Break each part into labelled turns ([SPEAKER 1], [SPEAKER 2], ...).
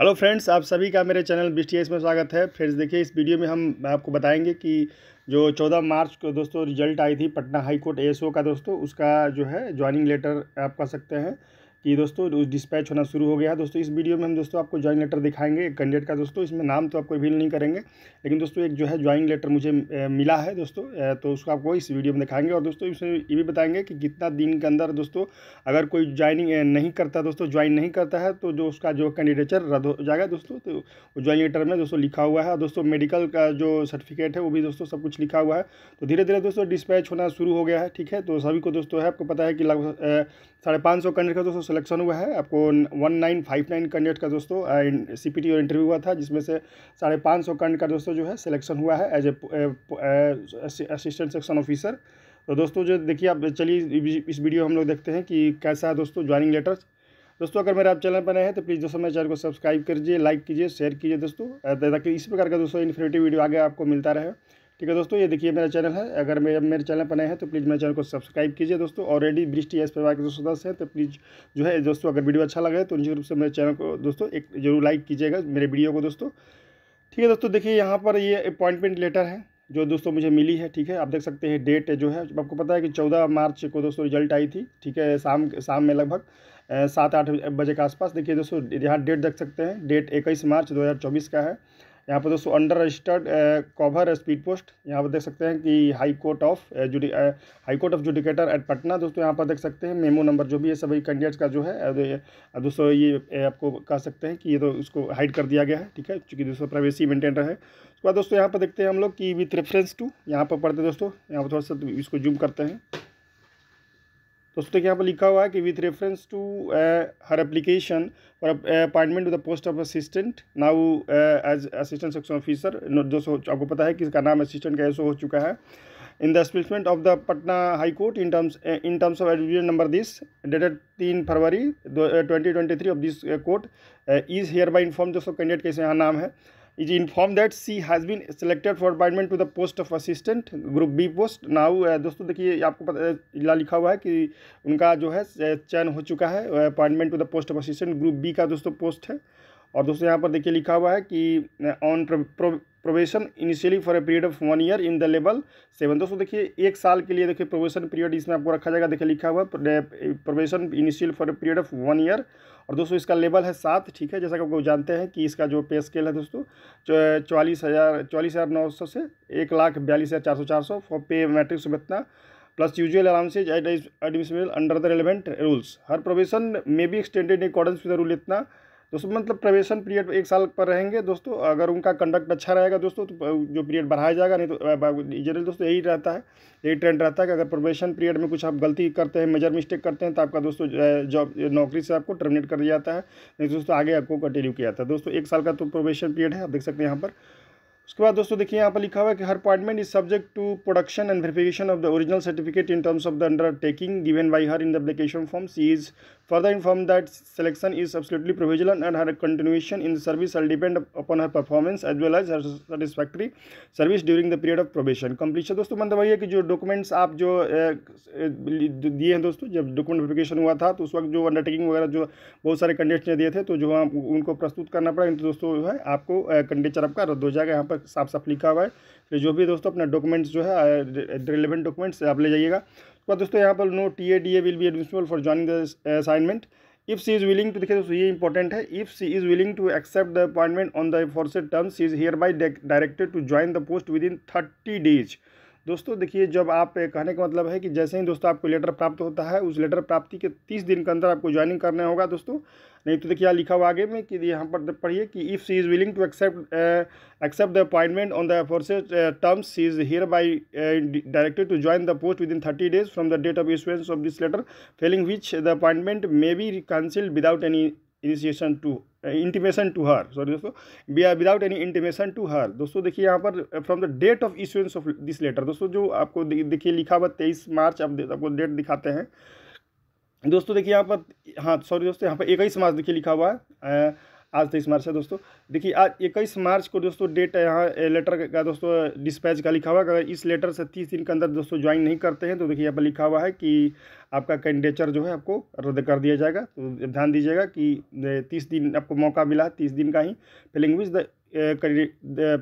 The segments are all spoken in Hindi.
[SPEAKER 1] हेलो फ्रेंड्स आप सभी का मेरे चैनल बी में स्वागत है फ्रेंड्स देखिए इस वीडियो में हम आपको बताएंगे कि जो 14 मार्च को दोस्तों रिजल्ट आई थी पटना हाई कोर्ट एएसओ का दोस्तों उसका जो है ज्वाइनिंग लेटर आप कह सकते हैं कि दोस्तों डिस्पैच होना शुरू हो गया है दोस्तों इस वीडियो में हम दोस्तों आपको ज्वाइन लेटर दिखाएंगे एक कैंडिडेट का दोस्तों इसमें नाम तो आपको रिवील नहीं करेंगे लेकिन दोस्तों एक जो है ज्वाइन लेटर मुझे मिला है दोस्तों तो उसको आपको इस वीडियो में दिखाएंगे और दोस्तों इसमें ये भी बताएंगे कि कितना दिन के अंदर दोस्तों अगर कोई ज्वाइनिंग नहीं करता दोस्तों ज्वाइन नहीं करता है तो जो उसका जो कैंडिडेचर रद्द हो जाएगा दोस्तों तो ज्वाइन लेटर में दोस्तों लिखा हुआ है और दोस्तों मेडिकल का जो सर्टिफिकेट है वो भी दोस्तों सब कुछ लिखा हुआ है तो धीरे धीरे दोस्तों डिस्पैच होना शुरू हो गया है ठीक है तो सभी को दोस्तों है आपको पता है कि लगभग साढ़े पाँच सौ कैंडिडेट का दोस्तों सिलेक्शन हुआ है आपको one nine five nine candidate का दोस्तों सी पी टी और इंटरव्यू हुआ था जिसमें से साढ़े पाँच सौ कैंडिडेट का दोस्तों जो है सिलेक्शन हुआ है as a assistant section officer तो दोस्तों जो देखिए आप चलिए इस वीडियो हम लोग देखते हैं कि कैसा है दोस्तों ज्वाइनिंग लेटर्स दोस्तों अगर मेरे आप चैनल पर नए हैं तो प्लीज़ दोस्तों मेरे चैनल को सब्सक्राइब कीजिए लाइक कीजिए शेयर कीजिए दोस्तों ताकि इस प्रकार का दोस्तों इन्फॉर्मेटिव वीडियो आगे आपको मिलता रहे ठीक है दोस्तों ये देखिए मेरा चैनल है अगर मेरे मेरे चैनल पर नए हैं तो प्लीज़ मेरे चैनल को सब्सक्राइब कीजिए दोस्तों ऑलरेडी बृष्टि एस परिवार के दो सदस्य हैं तो प्लीज़ जो है दोस्तों अगर वीडियो अच्छा लगे तो निश्चित रूप से मेरे चैनल को दोस्तों एक जरूर लाइक कीजिएगा मेरे वीडियो को दोस्तों ठीक है दोस्तों देखिए यहाँ पर ये अपॉइंटमेंट लेटर है जो दोस्तों मुझे मिली है ठीक है आप देख सकते हैं डेट जो है आपको पता है कि चौदह मार्च को दोस्तों रिजल्ट आई थी ठीक है शाम शाम में लगभग सात आठ बजे के आसपास देखिए दोस्तों यहाँ डेट देख सकते हैं डेट इक्कीस मार्च दो का है यहाँ पर दोस्तों under registered cover speed post यहाँ पर देख सकते हैं कि हाई कोर्ट ऑफ जुडी high court of judicature at Patna दोस्तों यहाँ पर देख सकते हैं मेमो नंबर जो भी है सभी कैंडिडेट्स का जो है दोस्तों ये आपको कह सकते हैं कि ये तो इसको हाइड कर दिया गया है ठीक है चूँकि दोस्तों प्राइवेसी मेंटेन रहे उसके बाद दोस्तों यहाँ पर देखते हैं हम लोग कि विथ रेफरेंस टू यहाँ पर पढ़ते दोस्तों यहाँ पर थोड़ा सा इसको जूम करते हैं दोस्तों यहाँ पर लिखा हुआ है कि with reference to her application और appointment to the post of assistant now as assistant section officer जो आपको पता है कि इसका नाम असिस्टेंट का हो चुका है in the statement of the Patna high court in terms in terms of advision number this dated तीन फरवरी twenty twenty three of this court is hereby inform दोस्तों कैंडिडेट कैसे यहाँ नाम है is informed that she has been selected for appointment to the post of assistant group B post. Now uh, दोस्तों देखिए आपको पता लिखा हुआ है कि उनका जो है चयन हो चुका है appointment to the post of assistant group B का दोस्तों पोस्ट है और दोस्तों यहाँ पर देखिए लिखा हुआ है कि on probation initially for a period of one year in the level seven दोस्तों देखिए एक साल के लिए देखिए प्रोवेशन पीरियड इसमें आपको रखा जाएगा देखिए लिखा हुआ है probation initial for a period of one year और दोस्तों इसका लेवल है सात ठीक है जैसा कि आप लोग जानते हैं कि इसका जो पे स्केल है दोस्तों चौलीस हज़ार चौलीस हज़ार नौ सौ से एक लाख बयालीस हज़ार चार सौ चार सौ फॉर पे मैट्रिक्स में इतना plus usual allowances admission under the relevant rules her provision may be extended accordance accordance with rule इतना दोस्तों मतलब प्रवेशन पीरियड एक साल पर रहेंगे दोस्तों अगर उनका कंडक्ट अच्छा रहेगा दोस्तों तो जो पीरियड बढ़ाया जाएगा नहीं तो जनरल दोस्तों यही रहता है यही ट्रेंड रहता है कि अगर प्रवेशन पीरियड में कुछ आप गलती करते हैं मेजर मिस्टेक करते हैं तो आपका दोस्तों जॉब नौकरी से आपको टर्मिनेट कर दिया जाता है नहीं तो दोस्तों आगे आपको कंटिन्यू किया जाता है दोस्तों एक साल का तो प्रोवेशन पीरियड है आप देख सकते हैं यहाँ पर उसके बाद दोस्तों देखिए यहाँ पर लिखा हुआ है कि her appointment is subject to production and verification of the original certificate in terms of the undertaking given by her in the application form she is Further informed that selection is absolutely provisional and her continuation in the service shall depend upon her performance as well as her satisfactory service during the period of probation. Completion दोस्तों मतलब वही है कि जो डॉक्यूमेंट्स आप जो दिए हैं दोस्तों जब डॉक्यूमेंट वेरिफिकेशन हुआ था तो उस वक्त जो अंडरटेकिंग वगैरह जो बहुत सारे कैंडिडेट्स ने दिए थे तो जो हम उनको प्रस्तुत करना पड़ा तो दोस्तों जो है आपको कंडेचर आपका रद्द हो जाएगा यहाँ पर साफ साफ लिखा हुआ है जो भी दोस्तों अपना डॉक्यूमेंट्स जो है रिलेवेंट डॉक्यूमेंट्स आप ले जाइएगा उसके बाद दोस्तों यहाँ पर no T A D A will be admissible for joining the assignment if she is willing to देखिए दोस्तों ये इंपॉर्टेंट है if she is willing to accept the appointment on the forced term she is hereby directed to join the post within thirty days दोस्तों देखिए जब आप कहने का मतलब है कि जैसे ही दोस्तों आपको लेटर प्राप्त होता है उस लेटर प्राप्ति के तीस दिन के अंदर आपको ज्वाइनिंग करना होगा दोस्तों नहीं तो देखिए यहाँ लिखा हुआ आगे में कि यहाँ पर पढ़िए कि if she is willing to accept accept the appointment on the force terms she is hereby directed to join the post within thirty days from the date of issuance of this letter failing which the appointment may be cancelled without any initiation to intimation to her sorry दोस्तों without any intimation to her दोस्तों देखिए यहाँ पर from the date of issuance of this letter दोस्तों जो आपको देखिए लिखा हुआ तेईस मार्च आप आपको डेट दिखाते हैं दोस्तों देखिए यहाँ पर हाँ सॉरी दोस्तों यहाँ पर इक्कीस मार्च देखिए लिखा हुआ है uh, आज तेईस तो मार्च है दोस्तों देखिए आज इक्कीस मार्च को दोस्तों डेट है यहाँ लेटर का दोस्तों डिस्पैच का लिखा हुआ है अगर इस लेटर से तीस दिन के अंदर दोस्तों ज्वाइन नहीं करते हैं तो देखिए यहाँ पर लिखा हुआ है कि आपका कैंडिडेचर जो है आपको रद्द कर दिया जाएगा तो ध्यान दीजिएगा कि तीस दिन आपको मौका मिला है तीस दिन का ही failing which the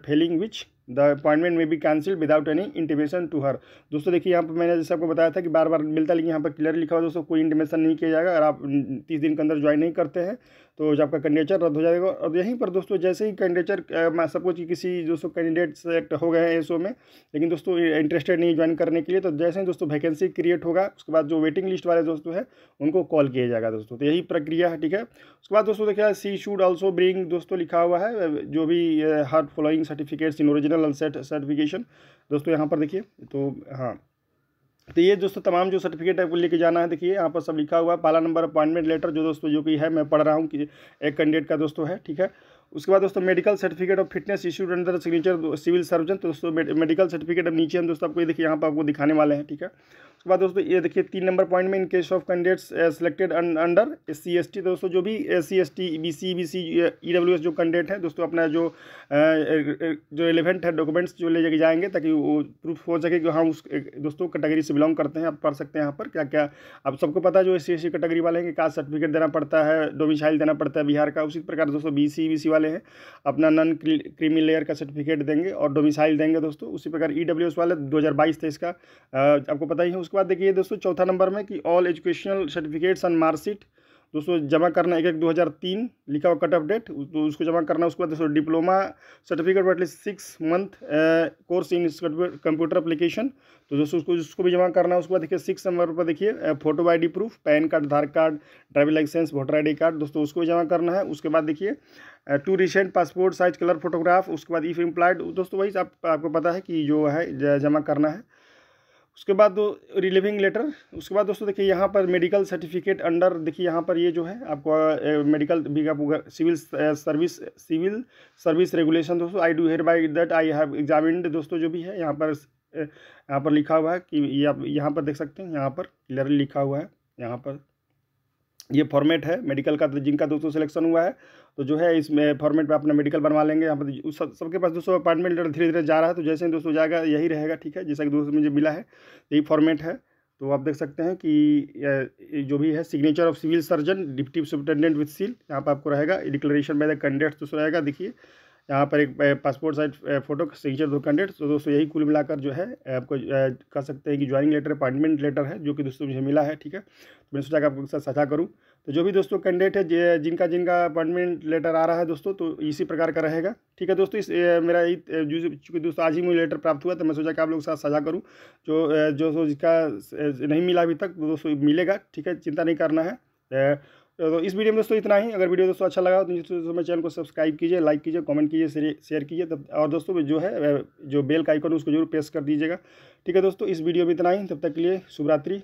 [SPEAKER 1] failing which the appointment may be cancel without any intimation to her दोस्तों देखिए यहाँ पर मैंने जैसे आपको बताया था कि बार बार मिलता है लेकिन यहाँ पर क्लियर लिखा हुआ दोस्तों कोई इंटीमेशन नहीं किया जाएगा अगर आप तीस दिन के अंदर ज्वाइन नहीं करते हैं तो जो आपका कैंडिडेचर रद्द हो जाएगा और यहीं पर दोस्तों जैसे ही कैंडिडेचर सपोज कि किसी दोस्तों कैंडिडेट सेलेक्ट हो गए हैं एसओ में लेकिन दोस्तों इंटरेस्टेड नहीं ज्वाइन करने के लिए तो जैसे ही दोस्तों वैकेंसी क्रिएट होगा उसके बाद जो वेटिंग लिस्ट वाले दोस्तों हैं उनको कॉल किया जाएगा दोस्तों तो यही प्रक्रिया है ठीक है उसके बाद दोस्तों देखिए सी शूड ऑल्सो ब्रिंग दोस्तों लिखा हुआ है जो भी hard following certificates in original certification दोस्तों यहाँ पर देखिए तो हाँ तो ये दोस्तों तमाम जो सर्टिफिकेट आपको लेके जाना है देखिए यहाँ पर सब लिखा हुआ है पहला नंबर अपॉइंटमेंट लेटर जो दोस्तों जो कि है मैं पढ़ रहा हूँ कि एक कैंडिडेट का दोस्तों है ठीक है उसके बाद दोस्तों medical certificate of fitness issued under signature civil surgeon तो दोस्तों मेडिकल सर्टिफिकेट अब नीचे हम दोस्तों आपको ये देखिए यहाँ पर आपको दिखाने वाले हैं ठीक है उसके बाद दोस्तों ये देखिए तीन नंबर पॉइंट में in case of candidates selected under S C S T दोस्तों जो भी S C S T B C B C E W S जो कैंडिडेट है दोस्तों अपना जो uh, uh, जो रिलेवेंट है डॉक्यूमेंट्स जो ले जाके जाएंगे ताकि वो प्रूफ हो सके कि हाँ उस दोस्तों कैटेगरी से बिलोंग करते हैं आप पढ़ सकते हैं यहाँ पर क्या क्या आप सबको पता है जो एस सी कैटेगरी वाले हैं कि कास्ट सर्टिफिकेट देना पड़ता है डोमिसाइल देना पड़ता है बिहार का उसी प्रकार दोस्तों बी सी बी सी वाले हैं अपना नॉन क्रीमी लेयर का सर्टिफिकेट देंगे और डोमिसाइल देंगे दोस्तों उसी प्रकार ई डब्ल्यू एस वाले दो हज़ार बाईस तेईस का uh, आपको पता ही है उसको बाद देखिए दोस्तों चौथा नंबर में कि all educational certificates and marksheet दोस्तों जमा करना एक एक दो हज़ार तीन लिखा हुआ कट ऑफ डेट तो उसको जमा करना उसके बाद दोस्तों diploma certificate at least six month course in computer application तो दोस्तों उसको उसको भी जमा करना है उसके बाद देखिए सिक्स नंबर पर देखिए photo ID proof pan card Aadhaar card driving licence voter ID card दोस्तों उसको भी जमा करना है उसके बाद देखिए two recent passport size colour photograph उसके बाद इफ इम्प्लाइड दोस्तों वही आप, आपको पता है कि जो है जमा करना है उसके बाद दो रिलीविंग लेटर उसके बाद दोस्तों देखिए यहाँ पर मेडिकल सर्टिफिकेट अंडर देखिए यहाँ पर ये जो है आपको मेडिकल बीगा civil service civil service regulation दोस्तों I do hereby that I have examined दोस्तों जो भी है यहाँ पर यहाँ पर लिखा हुआ है कि ये आप यहाँ पर देख सकते हैं यहाँ पर क्लियरली लिखा हुआ है यहाँ पर ये फॉर्मेट है मेडिकल का तो जिनका दोस्तों सिलेक्शन हुआ है तो जो है इस फॉर्मेट पे अपना मेडिकल बनवा लेंगे यहाँ पर सबके पास दोस्तों अपार्टमेंट धीरे धीरे जा रहा है तो जैसे ही दोस्तों जाएगा यही रहेगा ठीक है जैसा कि दोस्तों मुझे मिला है यही फॉर्मेट है तो आप देख सकते हैं कि जो भी है signature of civil surgeon deputy superintendent with seal यहाँ पर आपको रहेगा डिक्लेरेशन बाय द कैंडिडेट्स दोस्तों रहेगा देखिए यहाँ पर एक पासपोर्ट साइज फोटो सिग्नेचर दो कैंडिडेट तो दोस्तों यही कुल मिलाकर जो है आपको कह सकते हैं कि ज्वाइनिंग लेटर अपॉइंटमेंट लेटर है जो कि दोस्तों मुझे मिला है ठीक है तो मैंने सोचा कि आपको साथ साझा करूँ तो जो भी दोस्तों कैंडिडेट है जिनका जिनका अपॉइंटमेंट लेटर आ रहा है दोस्तों तो इसी प्रकार का रहेगा ठीक है दोस्तों इस मेरा मेरा चूँकि दोस्तों आज ही मुझे लेटर प्राप्त हुआ तो मैं सोचा कि आप लोग साथ साझा करूँ जो जो जिसका नहीं मिला अभी तक तो दोस्तों मिलेगा ठीक है चिंता नहीं करना है तो इस वीडियो में दोस्तों इतना ही अगर वीडियो दोस्तों अच्छा लगा तो दोस्तों मेरे चैनल को सब्सक्राइब कीजिए लाइक कीजिए कमेंट कीजिए शेयर कीजिए तब और दोस्तों जो है जो बेल का आइकन उसको जरूर प्रेस कर दीजिएगा ठीक है दोस्तों इस वीडियो में इतना ही तब तक के लिए शुभरात्रि